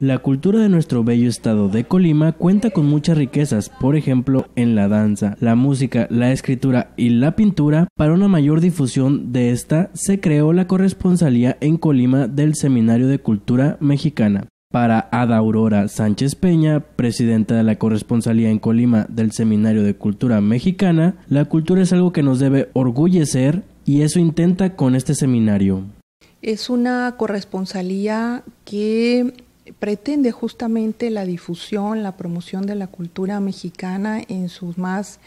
La cultura de nuestro bello estado de Colima cuenta con muchas riquezas, por ejemplo, en la danza, la música, la escritura y la pintura. Para una mayor difusión de esta, se creó la corresponsalía en Colima del Seminario de Cultura Mexicana. Para Ada Aurora Sánchez Peña, presidenta de la corresponsalía en Colima del Seminario de Cultura Mexicana, la cultura es algo que nos debe orgullecer y eso intenta con este seminario. Es una corresponsalía que pretende justamente la difusión, la promoción de la cultura mexicana en sus más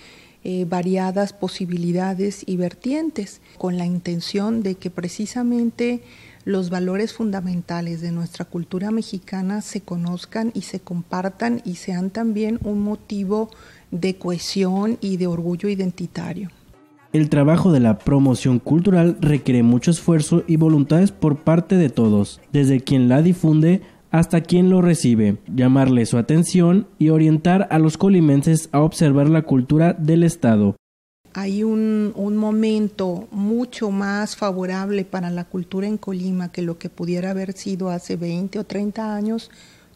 eh, variadas posibilidades y vertientes, con la intención de que precisamente los valores fundamentales de nuestra cultura mexicana se conozcan y se compartan y sean también un motivo de cohesión y de orgullo identitario. El trabajo de la promoción cultural requiere mucho esfuerzo y voluntades por parte de todos, desde quien la difunde hasta quien lo recibe, llamarle su atención y orientar a los colimenses a observar la cultura del Estado. Hay un, momento mucho más favorable para la cultura en Colima que lo que pudiera haber sido hace 20 o 30 años.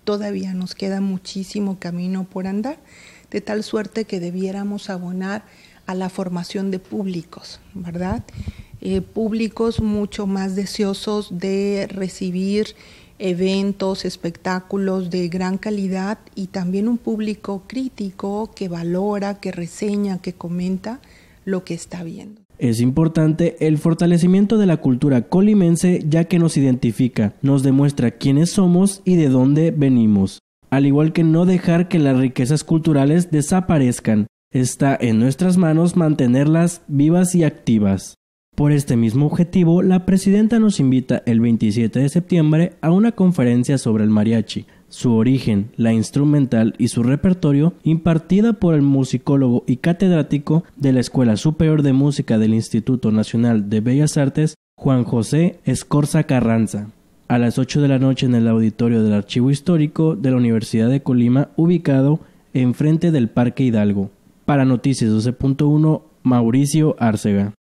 Todavía nos queda muchísimo camino por andar, de tal suerte que debiéramos abonar a la formación de públicos, ¿verdad? Eh, públicos mucho más deseosos de recibir eventos, espectáculos de gran calidad y también un público crítico que valora, que reseña, que comenta lo que está viendo. Es importante el fortalecimiento de la cultura colimense ya que nos identifica, nos demuestra quiénes somos y de dónde venimos, al igual que no dejar que las riquezas culturales desaparezcan. Está en nuestras manos mantenerlas vivas y activas. Por este mismo objetivo, la presidenta nos invita el 27 de septiembre a una conferencia sobre el mariachi, su origen, la instrumental y su repertorio, impartida por el musicólogo y catedrático de la Escuela Superior de Música del Instituto Nacional de Bellas Artes, Juan José Escorza Carranza. A las 8 de la noche en el auditorio del Archivo Histórico de la Universidad de Colima, ubicado enfrente del Parque Hidalgo. Para Noticias 12.1, Mauricio Arcega.